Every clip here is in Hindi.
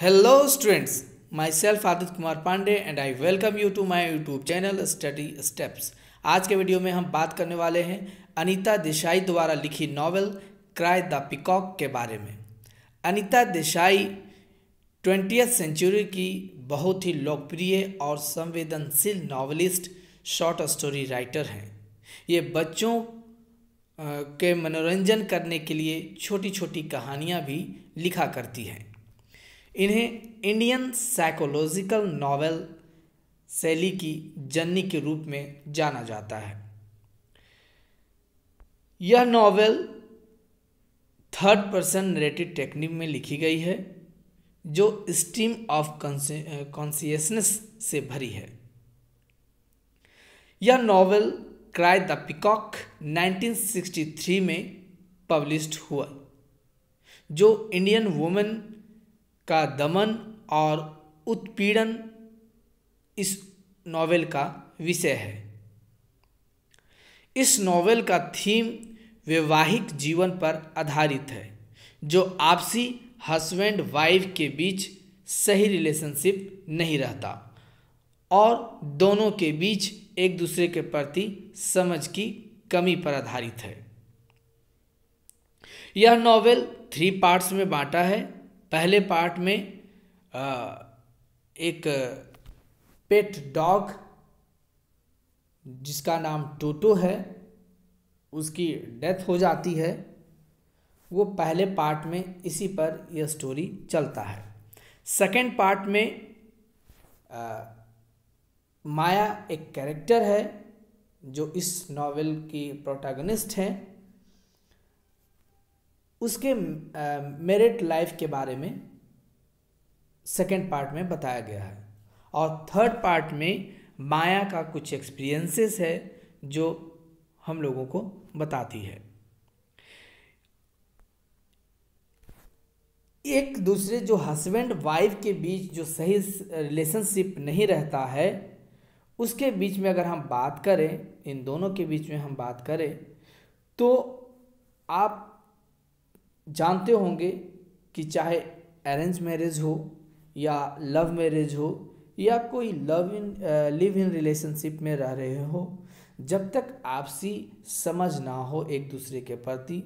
hello students myself Aditya Kumar Pandey and I welcome you to my YouTube channel study steps आज के वीडियो में हम बात करने वाले हैं अनीता देसाई द्वारा लिखी नॉवल क्राई द पिकॉक के बारे में अनीता देसाई ट्वेंटियथ सेंचुरी की बहुत ही लोकप्रिय और संवेदनशील नावलिस्ट शॉर्ट स्टोरी राइटर हैं ये बच्चों के मनोरंजन करने के लिए छोटी छोटी कहानियाँ भी लिखा करती हैं इन्हें इंडियन साइकोलॉजिकल नावल शैली की जननी के रूप में जाना जाता है यह novel third person narrative technique में लिखी गई है जो स्टीम ऑफ कॉन्सियसनेस से भरी है यह नावल क्राई द पिकॉक 1963 में पब्लिश हुआ जो इंडियन वुमेन का दमन और उत्पीड़न इस नॉवेल का विषय है इस नॉवेल का थीम वैवाहिक जीवन पर आधारित है जो आपसी हस्बैंड वाइफ के बीच सही रिलेशनशिप नहीं रहता और दोनों के बीच एक दूसरे के प्रति समझ की कमी पर आधारित है यह नॉवेल थ्री पार्ट्स में बांटा है पहले पार्ट में एक पेट डॉग जिसका नाम टोटो है उसकी डेथ हो जाती है वो पहले पार्ट में इसी पर यह स्टोरी चलता है सेकंड पार्ट में आ, माया एक कैरेक्टर है जो इस नावल की प्रोटैगनिस्ट हैं उसके मेरिट लाइफ के बारे में सेकेंड पार्ट में बताया गया है और थर्ड पार्ट में माया का कुछ एक्सपीरियंसेस है जो हम लोगों को बताती है एक दूसरे जो हस्बैंड वाइफ के बीच जो सही रिलेशनशिप नहीं रहता है उसके बीच में अगर हम बात करें इन दोनों के बीच में हम बात करें तो आप जानते होंगे कि चाहे अरेंज मैरिज हो या लव मैरिज हो या कोई love in live in relationship में रह रहे हो जब तक आपसी समझ ना हो एक दूसरे के प्रति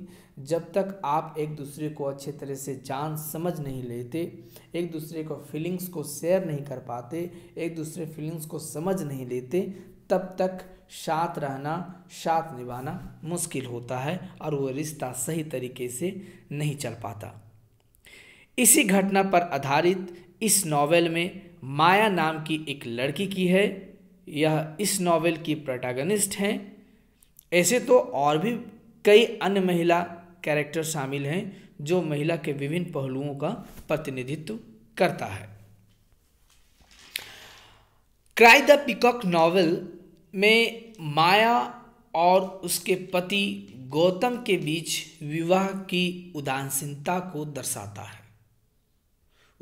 जब तक आप एक दूसरे को अच्छे तरह से जान समझ नहीं लेते एक दूसरे को फीलिंग्स को शेयर नहीं कर पाते एक दूसरे फीलिंग्स को समझ नहीं लेते तब तक साथ रहना साथ निभाना मुश्किल होता है और वो रिश्ता सही तरीके से नहीं चल पाता इसी घटना पर आधारित इस नावल में माया नाम की एक लड़की की है यह इस नावल की प्रोटागनिस्ट हैं ऐसे तो और भी कई अन्य महिला कैरेक्टर शामिल हैं जो महिला के विभिन्न पहलुओं का प्रतिनिधित्व करता है क्राई द पिकॉक नावल में माया और उसके पति गौतम के बीच विवाह की उदासीनता को दर्शाता है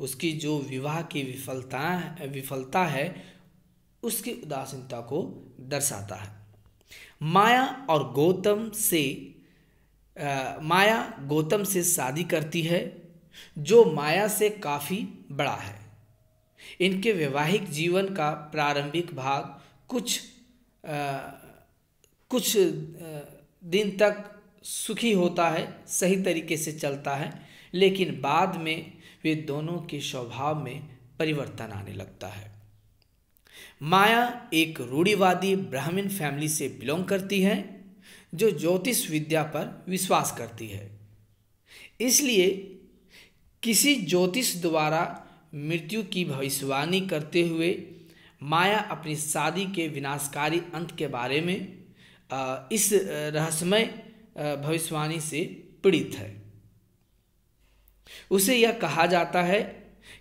उसकी जो विवाह की विफलता विफलता है उसकी उदासीनता को दर्शाता है माया और गौतम से आ, माया गौतम से शादी करती है जो माया से काफ़ी बड़ा है इनके वैवाहिक जीवन का प्रारंभिक भाग कुछ आ, कुछ दिन तक सुखी होता है सही तरीके से चलता है लेकिन बाद में वे दोनों के स्वभाव में परिवर्तन आने लगता है माया एक रूढ़िवादी ब्राह्मण फैमिली से बिलोंग करती है जो ज्योतिष विद्या पर विश्वास करती है इसलिए किसी ज्योतिष द्वारा मृत्यु की भविष्यवाणी करते हुए माया अपनी शादी के विनाशकारी अंत के बारे में इस रहस्यमय भविष्यवाणी से पीड़ित है उसे यह कहा जाता है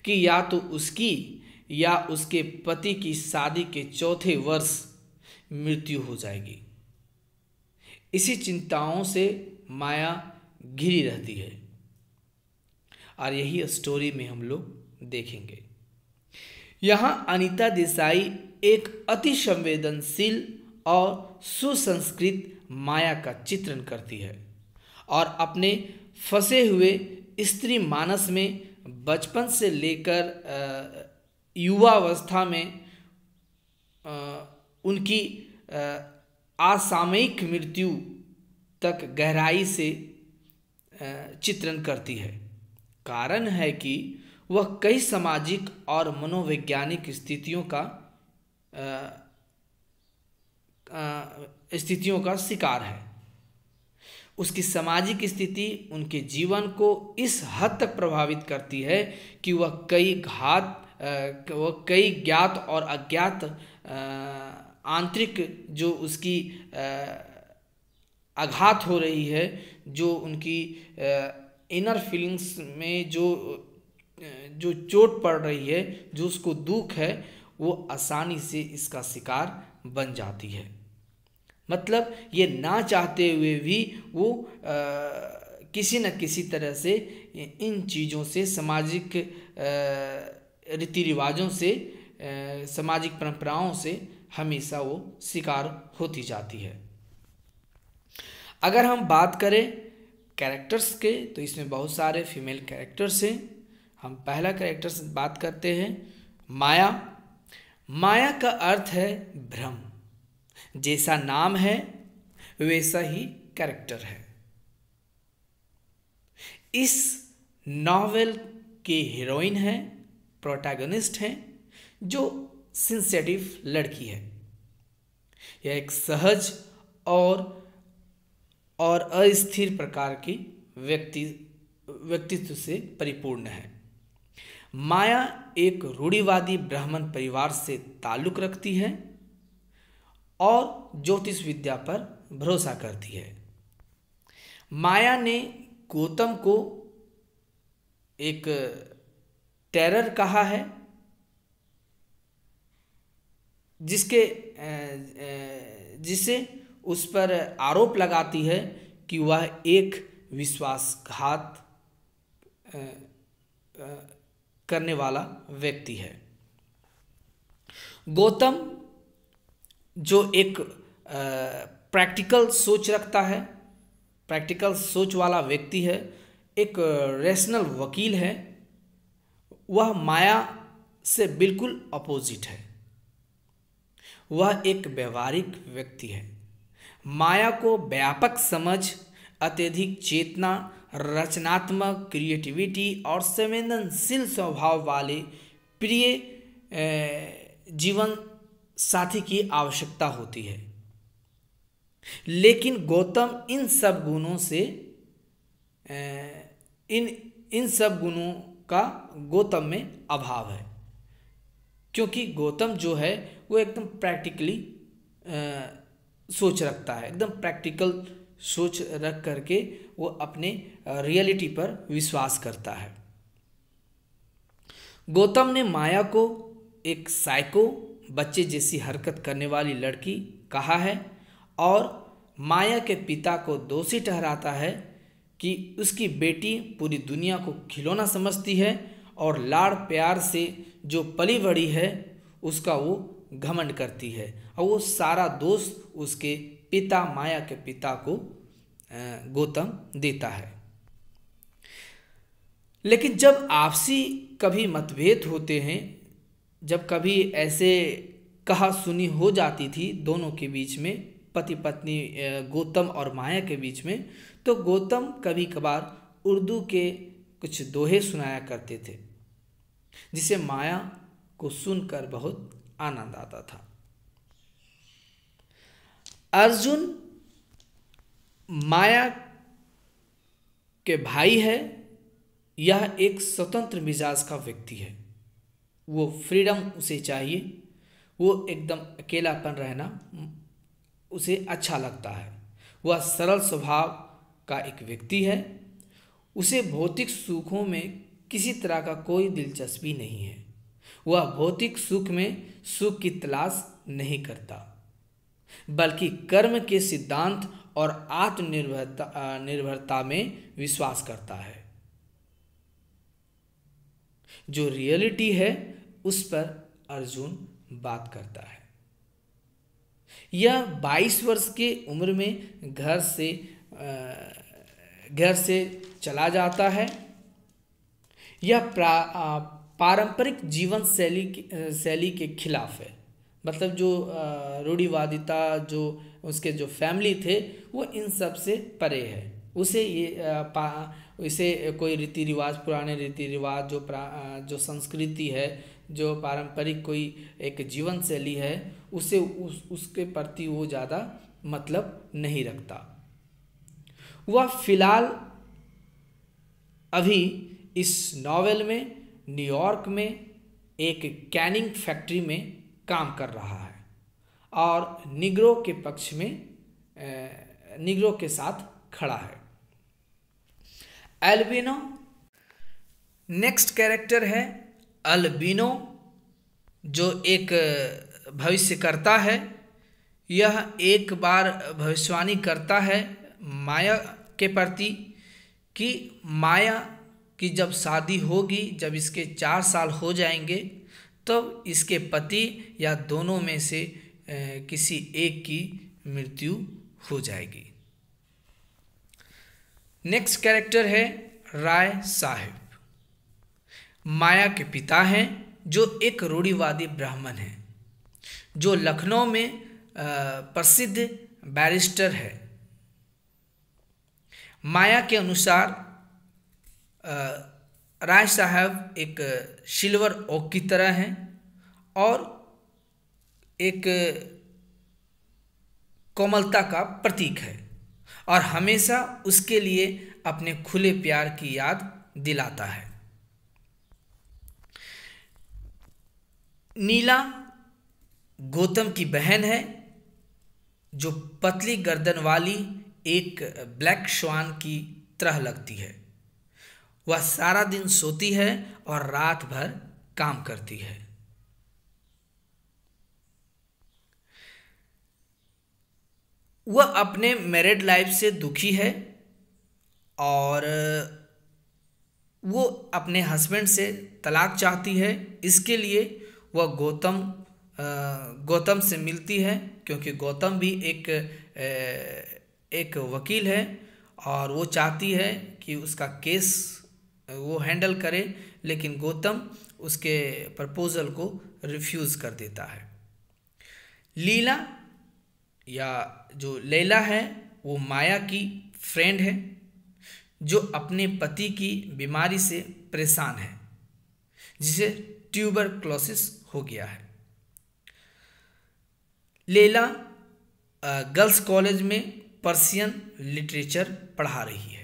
कि या तो उसकी या उसके पति की शादी के चौथे वर्ष मृत्यु हो जाएगी इसी चिंताओं से माया घिरी रहती है और यही स्टोरी में हम लोग देखेंगे यहाँ अनिता देसाई एक अति संवेदनशील और सुसंस्कृत माया का चित्रण करती है और अपने फंसे हुए स्त्री मानस में बचपन से लेकर युवावस्था में उनकी असामयिक मृत्यु तक गहराई से चित्रण करती है कारण है कि वह कई सामाजिक और मनोवैज्ञानिक स्थितियों का स्थितियों का शिकार है उसकी सामाजिक स्थिति उनके जीवन को इस हद तक प्रभावित करती है कि वह कई घात वह कई ज्ञात और अज्ञात आंतरिक जो उसकी आघात हो रही है जो उनकी इनर फीलिंग्स में जो जो चोट पड़ रही है जो उसको दुख है वो आसानी से इसका शिकार बन जाती है मतलब ये ना चाहते हुए भी वो आ, किसी न किसी तरह से इन चीज़ों से सामाजिक रीति रिवाजों से सामाजिक परंपराओं से हमेशा वो शिकार होती जाती है अगर हम बात करें कैरेक्टर्स के तो इसमें बहुत सारे फीमेल कैरेक्टर्स हैं हम पहला कैरेक्टर से बात करते हैं माया माया का अर्थ है भ्रम जैसा नाम है वैसा ही कैरेक्टर है इस नॉवेल के हीरोइन है प्रोटैगनिस्ट हैं जो सेंसेटिव लड़की है यह एक सहज और और अस्थिर प्रकार की व्यक्ति व्यक्तित्व से परिपूर्ण है माया एक रूढ़िवादी ब्राह्मण परिवार से ताल्लुक रखती है और ज्योतिष विद्या पर भरोसा करती है माया ने गौतम को एक टेरर कहा है जिसके जिसे उस पर आरोप लगाती है कि वह एक विश्वासघात करने वाला व्यक्ति है गौतम जो एक प्रैक्टिकल सोच रखता है प्रैक्टिकल सोच वाला व्यक्ति है एक रेशनल वकील है वह माया से बिल्कुल अपोजिट है वह एक व्यवहारिक व्यक्ति है माया को व्यापक समझ अत्यधिक चेतना रचनात्मक क्रिएटिविटी और संवेदनशील स्वभाव वाले प्रिय जीवन साथी की आवश्यकता होती है लेकिन गौतम इन सब गुणों से इन इन सब गुणों का गौतम में अभाव है क्योंकि गौतम जो है वो एकदम प्रैक्टिकली सोच रखता है एकदम प्रैक्टिकल सोच रख करके वो अपने रियलिटी पर विश्वास करता है गौतम ने माया को एक साइको बच्चे जैसी हरकत करने वाली लड़की कहा है और माया के पिता को दोषी ठहराता है कि उसकी बेटी पूरी दुनिया को खिलौना समझती है और लाड़ प्यार से जो पली बड़ी है उसका वो घमंड करती है और वो सारा दोष उसके पिता माया के पिता को गौतम देता है लेकिन जब आपसी कभी मतभेद होते हैं जब कभी ऐसे कहा सुनी हो जाती थी दोनों के बीच में पति पत्नी गौतम और माया के बीच में तो गौतम कभी कभार उर्दू के कुछ दोहे सुनाया करते थे जिसे माया को सुनकर बहुत आनंद आता था अर्जुन माया के भाई है यह एक स्वतंत्र मिजाज का व्यक्ति है वो फ्रीडम उसे चाहिए वो एकदम अकेलापन रहना उसे अच्छा लगता है वह सरल स्वभाव का एक व्यक्ति है उसे भौतिक सुखों में किसी तरह का कोई दिलचस्पी नहीं है वह भौतिक सुख में सुख की तलाश नहीं करता बल्कि कर्म के सिद्धांत और आत्मनिर्भरता निर्भरता में विश्वास करता है जो रियलिटी है उस पर अर्जुन बात करता है यह 22 वर्ष के उम्र में घर से घर से चला जाता है यह पारंपरिक जीवन शैली शैली के खिलाफ है मतलब जो रूढ़िवादिता जो उसके जो फैमिली थे वो इन सब से परे है उसे ये पा इसे कोई रीति रिवाज पुराने रीति रिवाज जो जो संस्कृति है जो पारंपरिक कोई एक जीवन शैली है उसे उस उसके प्रति वो ज़्यादा मतलब नहीं रखता वह फिलहाल अभी इस नावल में न्यूयॉर्क में एक कैनिंग फैक्ट्री में काम कर रहा है और निग्रो के पक्ष में निगरों के साथ खड़ा है एल्बिनो नेक्स्ट कैरेक्टर है अल्बिनो जो एक भविष्यकर्ता है यह एक बार भविष्यवाणी करता है माया के प्रति कि माया की जब शादी होगी जब इसके चार साल हो जाएंगे तब इसके पति या दोनों में से किसी एक की मृत्यु हो जाएगी नेक्स्ट कैरेक्टर है राय साहिब माया के पिता हैं जो एक रूढ़ीवादी ब्राह्मण हैं जो लखनऊ में प्रसिद्ध बैरिस्टर है माया के अनुसार राय साहब एक सिल्वर ओक की तरह हैं और एक कोमलता का प्रतीक है और हमेशा उसके लिए अपने खुले प्यार की याद दिलाता है नीला गौतम की बहन है जो पतली गर्दन वाली एक ब्लैक श्वान की तरह लगती है वह सारा दिन सोती है और रात भर काम करती है वह अपने मैरिड लाइफ से दुखी है और वो अपने हस्बैंड से तलाक चाहती है इसके लिए वह गौतम गौतम से मिलती है क्योंकि गौतम भी एक एक वकील है और वो चाहती है कि उसका केस वो हैंडल करे लेकिन गौतम उसके प्रपोज़ल को रिफ्यूज़ कर देता है लीला या जो लैला है वो माया की फ्रेंड है जो अपने पति की बीमारी से परेशान है जिसे ट्यूबर क्लोसिस हो गया है लेला गर्ल्स कॉलेज में पर्सियन लिटरेचर पढ़ा रही है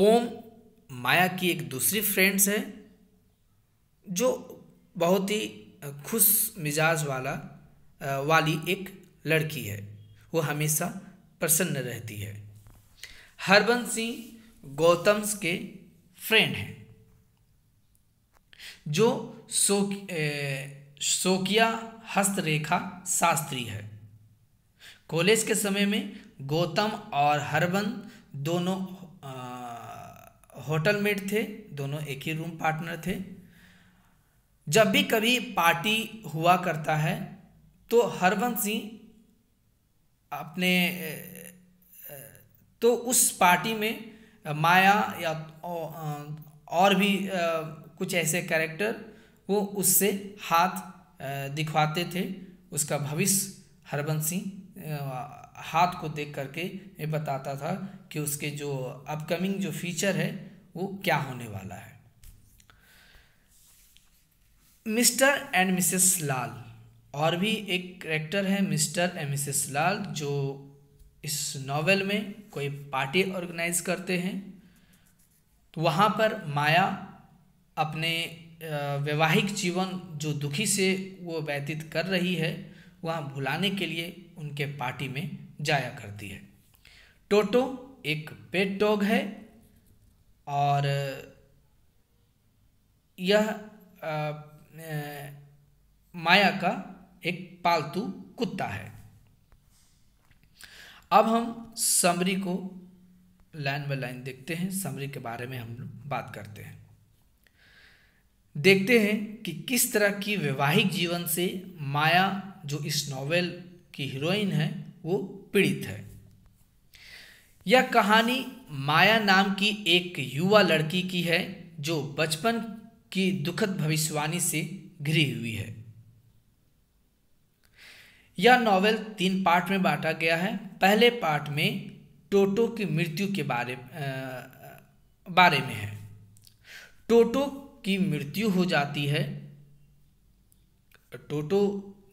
पोम माया की एक दूसरी फ्रेंड्स है जो बहुत ही खुश मिजाज वाला वाली एक लड़की है वो हमेशा प्रसन्न रहती है हरबंस सिंह गौतम्स के फ्रेंड हैं जो सोक शोकिया हस्तरेखा शास्त्री है कॉलेज के समय में गौतम और हरबन दोनों होटल मेट थे दोनों एक ही रूम पार्टनर थे जब भी कभी पार्टी हुआ करता है तो हरवंत सिंह अपने तो उस पार्टी में माया या और भी कुछ ऐसे कैरेक्टर वो उससे हाथ दिखवाते थे उसका भविष्य हरबंश सिंह हाथ को देख करके ये बताता था कि उसके जो अपकमिंग जो फीचर है वो क्या होने वाला है मिस्टर एंड मिसेस लाल और भी एक करेक्टर है मिस्टर एंड मिसेस लाल जो इस नावल में कोई पार्टी ऑर्गेनाइज करते हैं तो वहाँ पर माया अपने वैवाहिक जीवन जो दुखी से वो व्यतीत कर रही है वह भुलाने के लिए उनके पार्टी में जाया करती है टोटो एक पेट डॉग है और यह आ, आ, माया का एक पालतू कुत्ता है अब हम समरी को लाइन बाय लाइन देखते हैं समरी के बारे में हम बात करते हैं देखते हैं कि किस तरह की वैवाहिक जीवन से माया जो इस नॉवेल की हीरोइन है वो पीड़ित है यह कहानी माया नाम की एक युवा लड़की की है जो बचपन की दुखद भविष्यवाणी से घिरी हुई है यह नॉवेल तीन पार्ट में बांटा गया है पहले पार्ट में टोटो की मृत्यु के बारे आ, बारे में है टोटो की मृत्यु हो जाती है टोटो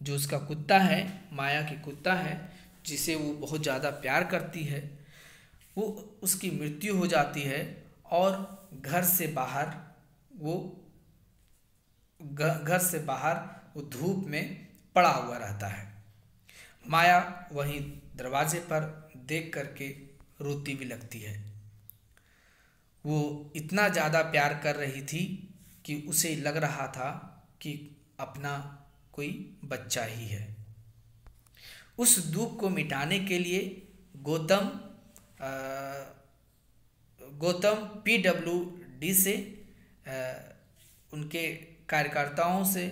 जो उसका कुत्ता है माया की कुत्ता है जिसे वो बहुत ज़्यादा प्यार करती है वो उसकी मृत्यु हो जाती है और घर से बाहर वो घर से बाहर वो धूप में पड़ा हुआ रहता है माया वहीं दरवाजे पर देख करके रोती भी लगती है वो इतना ज़्यादा प्यार कर रही थी कि उसे लग रहा था कि अपना कोई बच्चा ही है उस दुख को मिटाने के लिए Gautam Gautam P W D से आ, उनके कार्यकर्ताओं से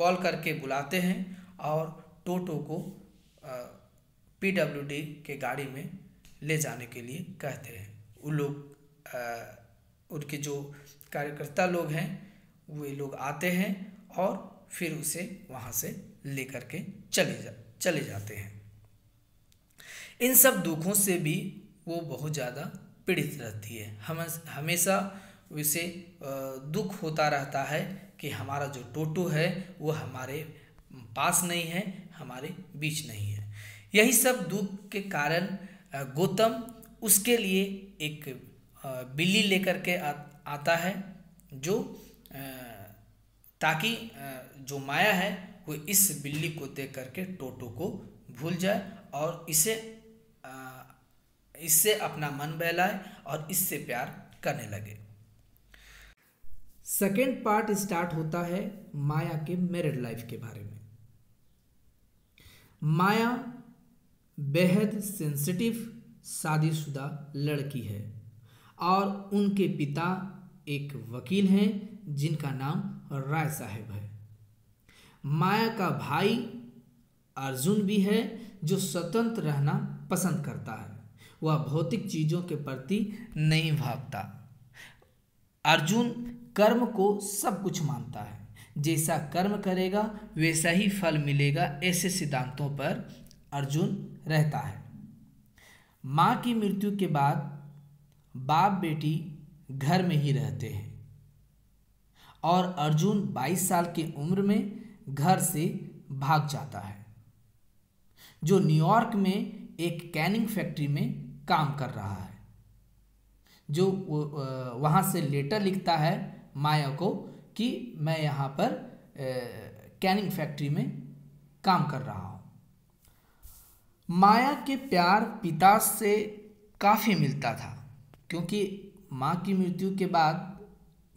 कॉल करके बुलाते हैं और टोटो को पी डब्ल्यू डी के गाड़ी में ले जाने के लिए कहते हैं वो लोग उनके जो कार्यकर्ता लोग हैं वे लोग आते हैं और फिर उसे वहाँ से लेकर के चले जा चले जाते हैं इन सब दुखों से भी वो बहुत ज़्यादा पीड़ित रहती है हम हमेशा उसे दुख होता रहता है कि हमारा जो टोटो है वो हमारे पास नहीं है हमारे बीच नहीं है यही सब दुख के कारण गौतम उसके लिए एक बिल्ली लेकर के आ, आता है जो ताकि जो माया है वो इस बिल्ली को देख करके टोटो को भूल जाए और इसे इससे अपना मन बहलाए और इससे प्यार करने लगे सेकेंड पार्ट स्टार्ट होता है माया के मेरिड लाइफ के बारे में माया बेहद सेंसिटिव शादीशुदा लड़की है और उनके पिता एक वकील हैं जिनका नाम राय साहब है माया का भाई अर्जुन भी है जो स्वतंत्र रहना पसंद करता है वह भौतिक चीज़ों के प्रति नहीं भागता अर्जुन कर्म को सब कुछ मानता है जैसा कर्म करेगा वैसा ही फल मिलेगा ऐसे सिद्धांतों पर अर्जुन रहता है माँ की मृत्यु के बाद बाप बेटी घर में ही रहते हैं और अर्जुन 22 साल की उम्र में घर से भाग जाता है जो न्यूयॉर्क में एक कैनिंग फैक्ट्री में काम कर रहा है जो वहाँ से लेटर लिखता है माया को कि मैं यहाँ पर कैनिंग फैक्ट्री में काम कर रहा हूँ माया के प्यार पिता से काफ़ी मिलता था क्योंकि माँ की मृत्यु के बाद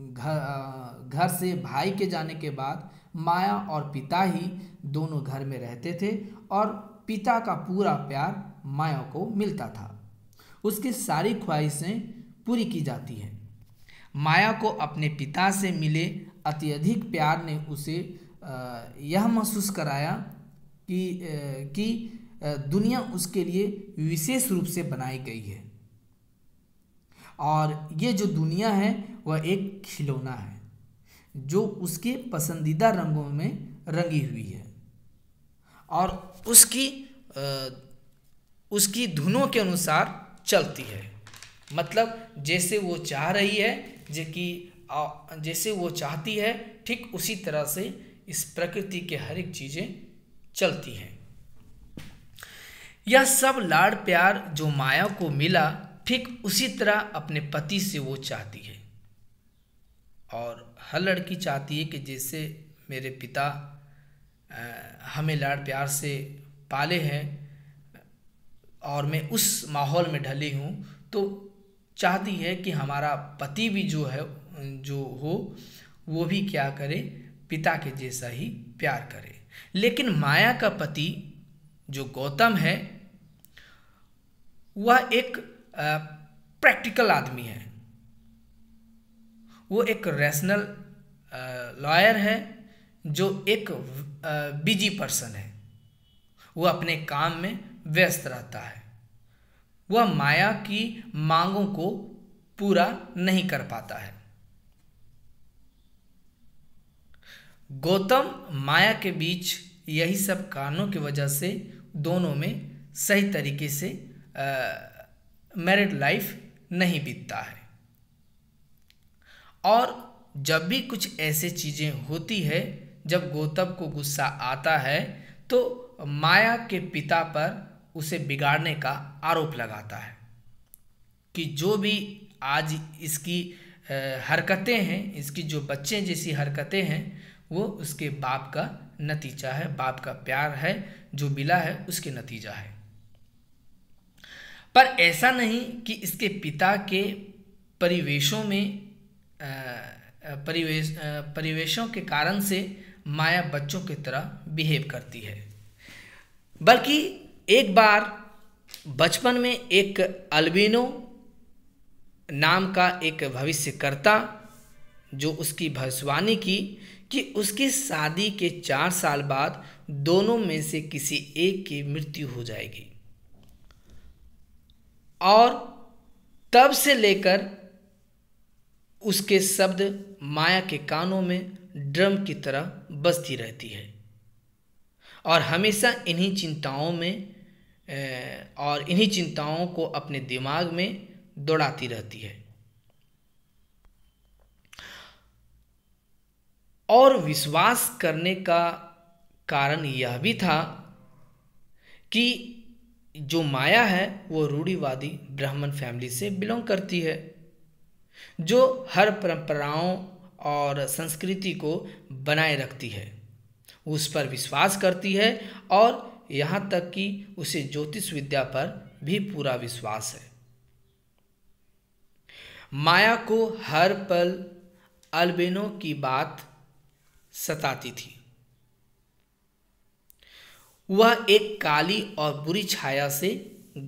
घर घर से भाई के जाने के बाद माया और पिता ही दोनों घर में रहते थे और पिता का पूरा प्यार माया को मिलता था उसकी सारी ख्वाहिशें पूरी की जाती हैं माया को अपने पिता से मिले अत्यधिक प्यार ने उसे यह महसूस कराया कि कि दुनिया उसके लिए विशेष रूप से बनाई गई है और ये जो दुनिया है वह एक खिलौना है जो उसके पसंदीदा रंगों में रंगी हुई है और उसकी उसकी धुनों के अनुसार चलती है मतलब जैसे वो चाह रही है जे कि जैसे वो चाहती है ठीक उसी तरह से इस प्रकृति के हर एक चीज़ें चलती हैं यह सब लाड़ प्यार जो माया को मिला ठीक उसी तरह अपने पति से वो चाहती है और हर लड़की चाहती है कि जैसे मेरे पिता हमें लाड़ प्यार से पाले हैं और मैं उस माहौल में ढली हूँ तो चाहती है कि हमारा पति भी जो है जो हो वो भी क्या करे पिता के जैसा ही प्यार करे लेकिन माया का पति जो गौतम है वह एक प्रैक्टिकल आदमी है वो एक रैशनल लॉयर uh, है जो एक बिजी uh, पर्सन है वो अपने काम में व्यस्त रहता है वह माया की मांगों को पूरा नहीं कर पाता है गौतम माया के बीच यही सब कारणों की वजह से दोनों में सही तरीके से मैरिड uh, लाइफ नहीं बीतता है और जब भी कुछ ऐसे चीज़ें होती है जब गौतम को गुस्सा आता है तो माया के पिता पर उसे बिगाड़ने का आरोप लगाता है कि जो भी आज इसकी हरकतें हैं इसकी जो बच्चे जैसी हरकतें हैं वो उसके बाप का नतीजा है बाप का प्यार है जो मिला है उसके नतीजा है पर ऐसा नहीं कि इसके पिता के परिवेशों में परिवेश परिवेशों के कारण से माया बच्चों की तरह बिहेव करती है बल्कि एक बार बचपन में एक अल्बिनो नाम का एक भविष्यकर्ता जो उसकी भविष्यवाणी की कि उसकी शादी के चार साल बाद दोनों में से किसी एक की मृत्यु हो जाएगी और तब से लेकर उसके शब्द माया के कानों में ड्रम की तरह बजती रहती है और हमेशा इन्हीं चिंताओं में और इन्हीं चिंताओं को अपने दिमाग में दौड़ाती रहती है और विश्वास करने का कारण यह भी था कि जो माया है वो रूढ़ीवादी ब्राह्मण फैमिली से बिलोंग करती है जो हर परंपराओं और संस्कृति को बनाए रखती है उस पर विश्वास करती है और यहाँ तक कि उसे ज्योतिष विद्या पर भी पूरा विश्वास है माया को हर पल अल्बेनो की बात सताती थी वह एक काली और बुरी छाया से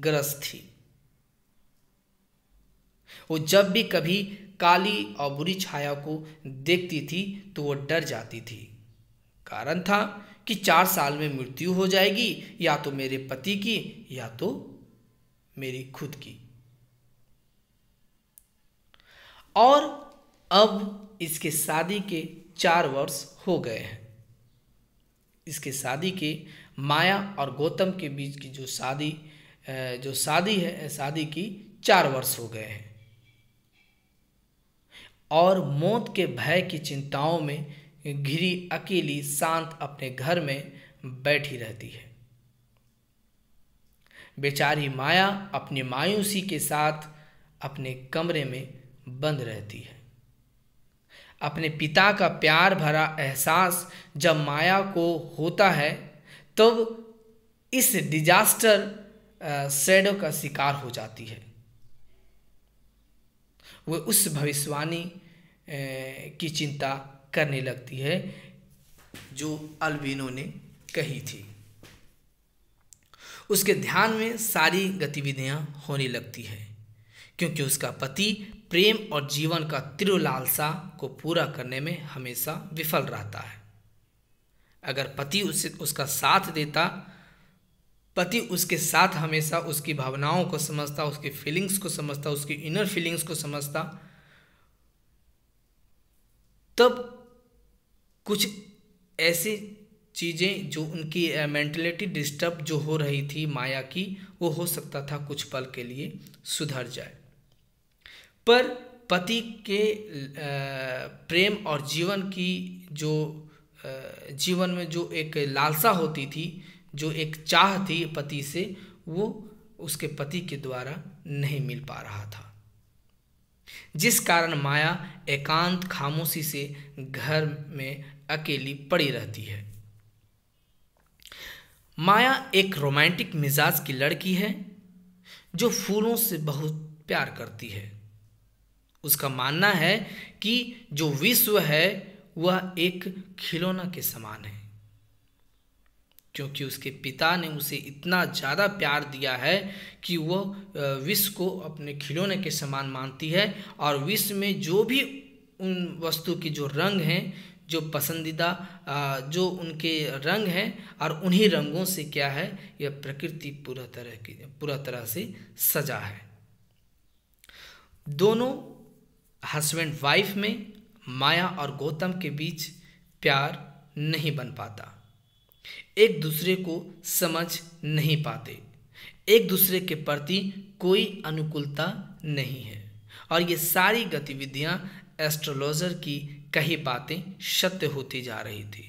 ग्रस्त थी वो जब भी कभी काली और बुरी छाया को देखती थी तो वो डर जाती थी कारण था कि चार साल में मृत्यु हो जाएगी या तो मेरे पति की या तो मेरी खुद की और अब इसके शादी के चार वर्ष हो गए हैं इसके शादी के माया और गौतम के बीच की जो शादी जो शादी है शादी की चार वर्ष हो गए हैं और मौत के भय की चिंताओं में घिरी अकेली शांत अपने घर में बैठी रहती है बेचारी माया अपनी मायूसी के साथ अपने कमरे में बंद रहती है अपने पिता का प्यार भरा एहसास जब माया को होता है तब तो इस डिजास्टर शेडो का शिकार हो जाती है वे उस भविष्यवाणी की चिंता करने लगती है जो अल्बिनो ने कही थी उसके ध्यान में सारी गतिविधियां होने लगती है क्योंकि उसका पति प्रेम और जीवन का तिरुलालसा को पूरा करने में हमेशा विफल रहता है अगर पति उसे उसका साथ देता पति उसके साथ हमेशा उसकी भावनाओं को समझता उसकी फीलिंग्स को समझता उसकी इनर फीलिंग्स को समझता तब कुछ ऐसी चीज़ें जो उनकी मेंटलिटी डिस्टर्ब जो हो रही थी माया की वो हो सकता था कुछ पल के लिए सुधर जाए पर पति के प्रेम और जीवन की जो जीवन में जो एक लालसा होती थी जो एक चाह थी पति से वो उसके पति के द्वारा नहीं मिल पा रहा था जिस कारण माया एकांत खामोशी से घर में अकेली पड़ी रहती है माया एक रोमांटिक मिजाज की लड़की है जो फूलों से बहुत प्यार करती है उसका मानना है कि जो विश्व है वह एक खिलौना के समान है क्योंकि उसके पिता ने उसे इतना ज़्यादा प्यार दिया है कि वह विश्व को अपने खिलौने के समान मानती है और विश्व में जो भी उन वस्तु की जो रंग हैं जो पसंदीदा जो उनके रंग हैं और उन्हीं रंगों से क्या है यह प्रकृति पूरा तरह की पूरा तरह से सजा है दोनों हस्बैंड वाइफ में माया और गौतम के बीच प्यार नहीं बन पाता एक दूसरे को समझ नहीं पाते एक दूसरे के प्रति कोई अनुकूलता नहीं है और ये सारी गतिविधियां एस्ट्रोलॉजर की कही बातें सत्य होती जा रही थी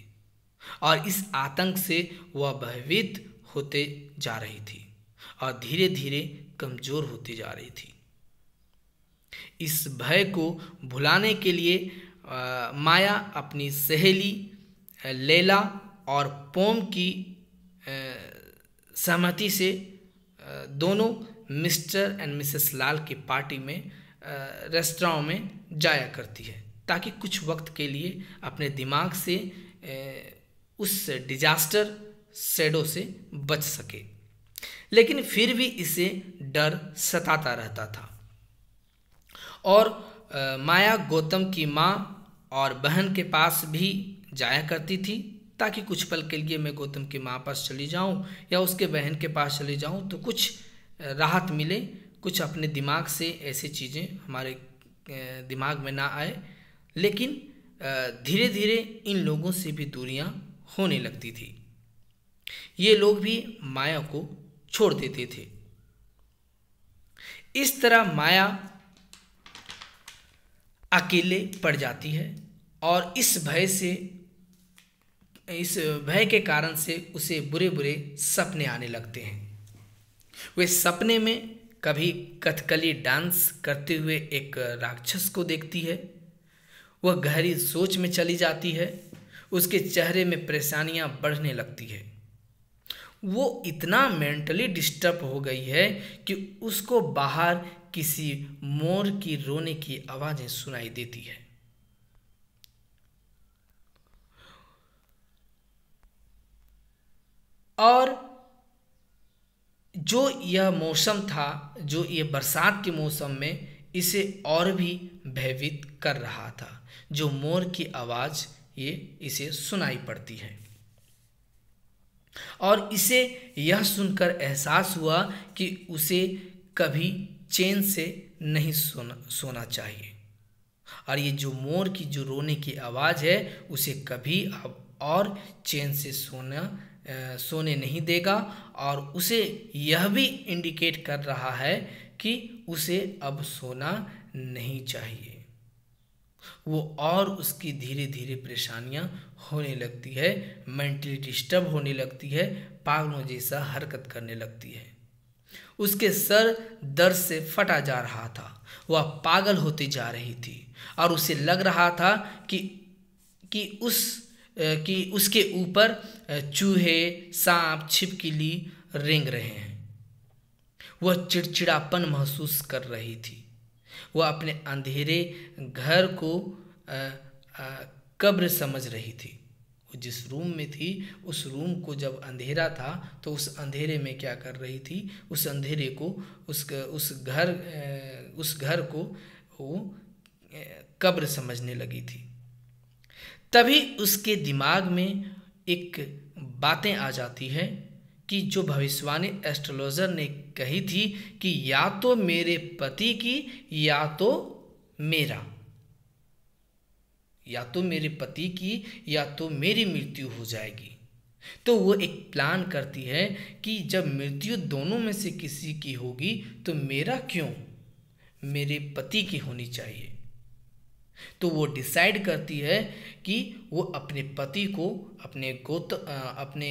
और इस आतंक से वह भयभीत होते जा रही थी और धीरे धीरे कमज़ोर होती जा रही थी इस भय को भुलाने के लिए आ, माया अपनी सहेली लेला और पोम की सहमति से दोनों मिस्टर एंड मिसेस लाल की पार्टी में रेस्टोरों में जाया करती है ताकि कुछ वक्त के लिए अपने दिमाग से उस डिजास्टर शेडो से बच सके लेकिन फिर भी इसे डर सताता रहता था और माया गौतम की माँ और बहन के पास भी जाया करती थी ताकि कुछ पल के लिए मैं गौतम की माँ पास चली जाऊँ या उसके बहन के पास चली जाऊँ तो कुछ राहत मिले कुछ अपने दिमाग से ऐसी चीज़ें हमारे दिमाग में ना आए लेकिन धीरे धीरे इन लोगों से भी दूरियां होने लगती थी ये लोग भी माया को छोड़ देते थे इस तरह माया अकेले पड़ जाती है और इस भय से इस भय के कारण से उसे बुरे बुरे सपने आने लगते हैं वे सपने में कभी कथकली डांस करते हुए एक राक्षस को देखती है वह गहरी सोच में चली जाती है उसके चेहरे में परेशानियां बढ़ने लगती है वो इतना मेंटली डिस्टर्ब हो गई है कि उसको बाहर किसी मोर की रोने की आवाज़ें सुनाई देती है और जो यह मौसम था जो ये बरसात के मौसम में इसे और भी भयभीत कर रहा था जो मोर की आवाज़ ये इसे सुनाई पड़ती है और इसे यह सुनकर एहसास हुआ कि उसे कभी चैन से नहीं सोना सोना चाहिए और ये जो मोर की जो रोने की आवाज़ है उसे कभी अब और चैन से सोना सोने नहीं देगा और उसे यह भी इंडिकेट कर रहा है कि उसे अब सोना नहीं चाहिए वो और उसकी धीरे धीरे परेशानियाँ होने लगती है मेंटली डिस्टर्ब होने लगती है पागलों जैसा हरकत करने लगती है उसके सर दर्द से फटा जा रहा था वह पागल होती जा रही थी और उसे लग रहा था कि कि उस कि उसके ऊपर चूहे सांप छिपकली रेंग रहे हैं वह चिड़चिड़ापन महसूस कर रही थी वह अपने अंधेरे घर को कब्र समझ रही थी वो जिस रूम में थी उस रूम को जब अंधेरा था तो उस अंधेरे में क्या कर रही थी उस अंधेरे को उस उस घर उस घर को वो कब्र समझने लगी थी तभी उसके दिमाग में एक बातें आ जाती है कि जो भविष्यवाणी एस्ट्रोलॉजर ने कही थी कि या तो मेरे पति की या तो मेरा या तो मेरे पति की या तो मेरी मृत्यु हो जाएगी तो वो एक प्लान करती है कि जब मृत्यु दोनों में से किसी की होगी तो मेरा क्यों मेरे पति की होनी चाहिए तो वो डिसाइड करती है कि वो अपने पति को अपने गोत अपने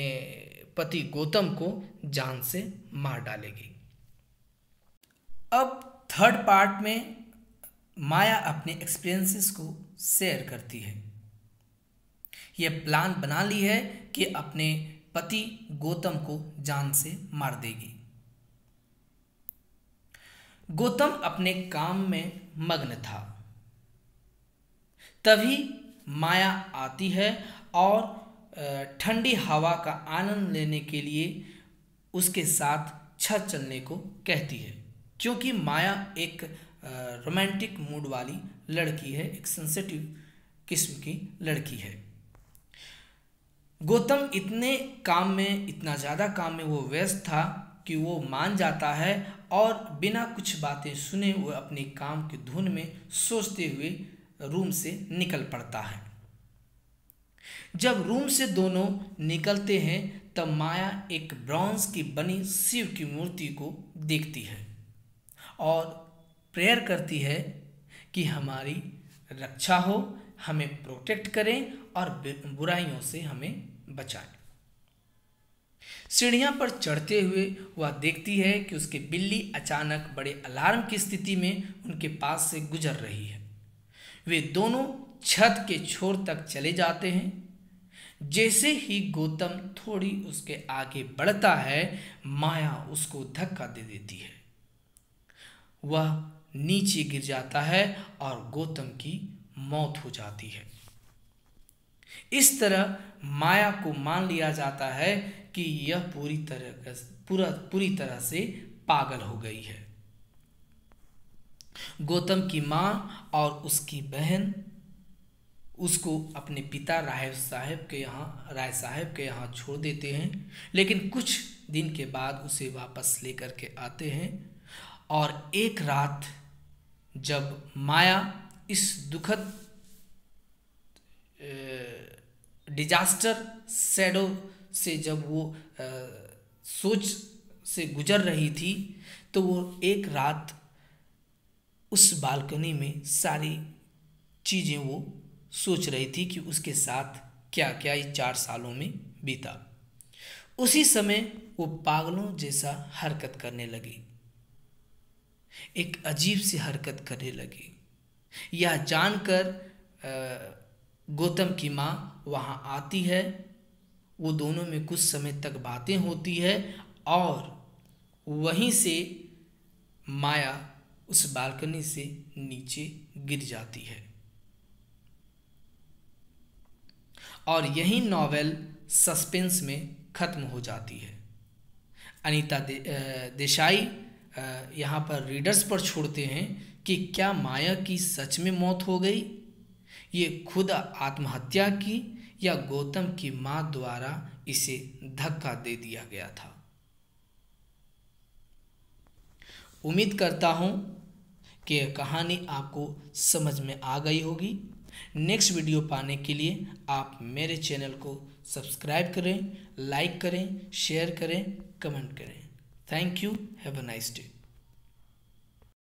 पति गौतम को जान से मार डालेगी अब थर्ड पार्ट में माया अपने एक्सपीरियंसेस को शेयर करती है यह प्लान बना ली है कि अपने पति गौतम को जान से मार देगी गौतम अपने काम में मग्न था तभी माया आती है और ठंडी हवा का आनंद लेने के लिए उसके साथ छत चलने को कहती है क्योंकि माया एक रोमांटिक मूड वाली लड़की है एक सेंसिटिव किस्म की लड़की है गौतम इतने काम में इतना ज़्यादा काम में वो व्यस्त था कि वो मान जाता है और बिना कुछ बातें सुने वो अपने काम के धुन में सोचते हुए रूम से निकल पड़ता है जब रूम से दोनों निकलते हैं तब माया एक ब्रॉन्ज की बनी शिव की मूर्ति को देखती है और प्रेयर करती है कि हमारी रक्षा हो हमें प्रोटेक्ट करें और बुराइयों से हमें बचाएं सीढ़ियाँ पर चढ़ते हुए वह देखती है कि उसकी बिल्ली अचानक बड़े अलार्म की स्थिति में उनके पास से गुजर रही है वे दोनों छत के छोर तक चले जाते हैं जैसे ही गौतम थोड़ी उसके आगे बढ़ता है माया उसको धक्का दे देती है वह नीचे गिर जाता है और गौतम की मौत हो जाती है इस तरह माया को मान लिया जाता है कि यह पूरी तरह पूरा पूरी तरह से पागल हो गई है गौतम की माँ और उसकी बहन उसको अपने पिता राय साहब के यहाँ राय साहब के यहाँ छोड़ देते हैं लेकिन कुछ दिन के बाद उसे वापस लेकर के आते हैं और एक रात जब माया इस दुखद डिजास्टर सैडो से जब वो आ, सोच से गुजर रही थी तो वो एक रात उस बालकनी में सारी चीज़ें वो सोच रही थी कि उसके साथ क्या क्या इस चार सालों में बीता उसी समय वो पागलों जैसा हरकत करने लगी एक अजीब सी हरकत करने लगी यह जानकर गौतम की माँ वहाँ आती है वो दोनों में कुछ समय तक बातें होती है और वहीं से माया उस बालकनी से नीचे गिर जाती है और यही नॉवेल सस्पेंस में ख़त्म हो जाती है अनीता दे, देसाई यहाँ पर रीडर्स पर छोड़ते हैं कि क्या माया की सच में मौत हो गई ये खुद आत्महत्या की या गौतम की माँ द्वारा इसे धक्का दे दिया गया था उम्मीद करता हूँ कि कहानी आपको समझ में आ गई होगी नेक्स्ट वीडियो पाने के लिए आप मेरे चैनल को सब्सक्राइब करें लाइक करें शेयर करें कमेंट करें thank you have a nice day